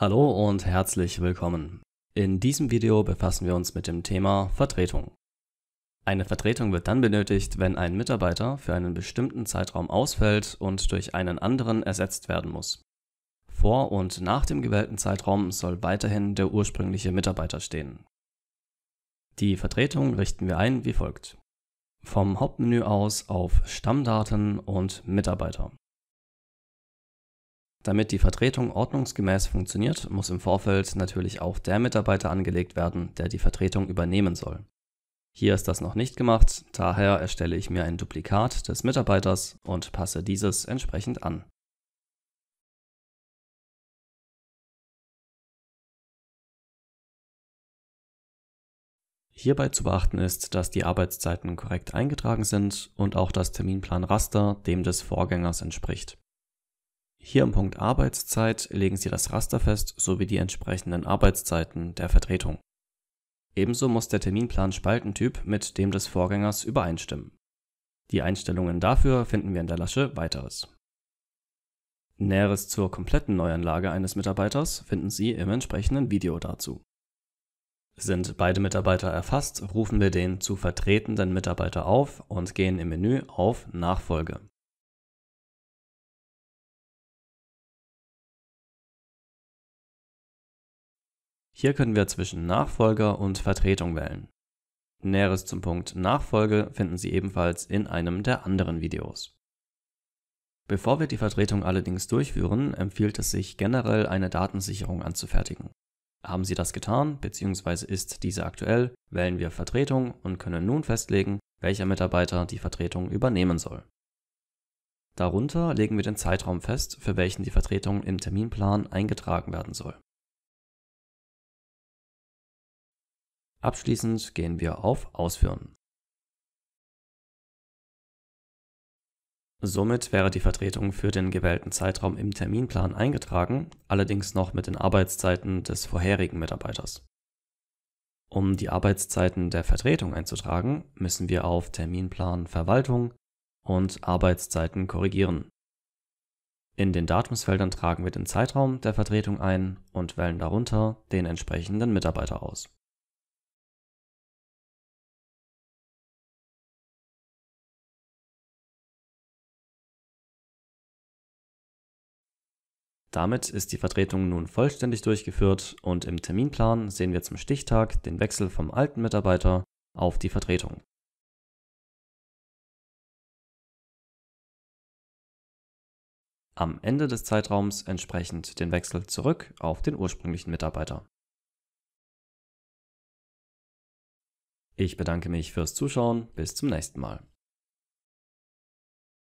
Hallo und herzlich willkommen. In diesem Video befassen wir uns mit dem Thema Vertretung. Eine Vertretung wird dann benötigt, wenn ein Mitarbeiter für einen bestimmten Zeitraum ausfällt und durch einen anderen ersetzt werden muss. Vor und nach dem gewählten Zeitraum soll weiterhin der ursprüngliche Mitarbeiter stehen. Die Vertretung richten wir ein wie folgt. Vom Hauptmenü aus auf Stammdaten und Mitarbeiter. Damit die Vertretung ordnungsgemäß funktioniert, muss im Vorfeld natürlich auch der Mitarbeiter angelegt werden, der die Vertretung übernehmen soll. Hier ist das noch nicht gemacht, daher erstelle ich mir ein Duplikat des Mitarbeiters und passe dieses entsprechend an. Hierbei zu beachten ist, dass die Arbeitszeiten korrekt eingetragen sind und auch das Terminplanraster dem des Vorgängers entspricht. Hier im Punkt Arbeitszeit legen Sie das Raster fest sowie die entsprechenden Arbeitszeiten der Vertretung. Ebenso muss der Terminplan Spaltentyp mit dem des Vorgängers übereinstimmen. Die Einstellungen dafür finden wir in der Lasche Weiteres. Näheres zur kompletten Neuanlage eines Mitarbeiters finden Sie im entsprechenden Video dazu. Sind beide Mitarbeiter erfasst, rufen wir den zu vertretenden Mitarbeiter auf und gehen im Menü auf Nachfolge. Hier können wir zwischen Nachfolger und Vertretung wählen. Näheres zum Punkt Nachfolge finden Sie ebenfalls in einem der anderen Videos. Bevor wir die Vertretung allerdings durchführen, empfiehlt es sich generell eine Datensicherung anzufertigen. Haben Sie das getan bzw. ist diese aktuell, wählen wir Vertretung und können nun festlegen, welcher Mitarbeiter die Vertretung übernehmen soll. Darunter legen wir den Zeitraum fest, für welchen die Vertretung im Terminplan eingetragen werden soll. Abschließend gehen wir auf Ausführen. Somit wäre die Vertretung für den gewählten Zeitraum im Terminplan eingetragen, allerdings noch mit den Arbeitszeiten des vorherigen Mitarbeiters. Um die Arbeitszeiten der Vertretung einzutragen, müssen wir auf Terminplan Verwaltung und Arbeitszeiten korrigieren. In den Datumsfeldern tragen wir den Zeitraum der Vertretung ein und wählen darunter den entsprechenden Mitarbeiter aus Damit ist die Vertretung nun vollständig durchgeführt und im Terminplan sehen wir zum Stichtag den Wechsel vom alten Mitarbeiter auf die Vertretung. Am Ende des Zeitraums entsprechend den Wechsel zurück auf den ursprünglichen Mitarbeiter. Ich bedanke mich fürs Zuschauen, bis zum nächsten Mal.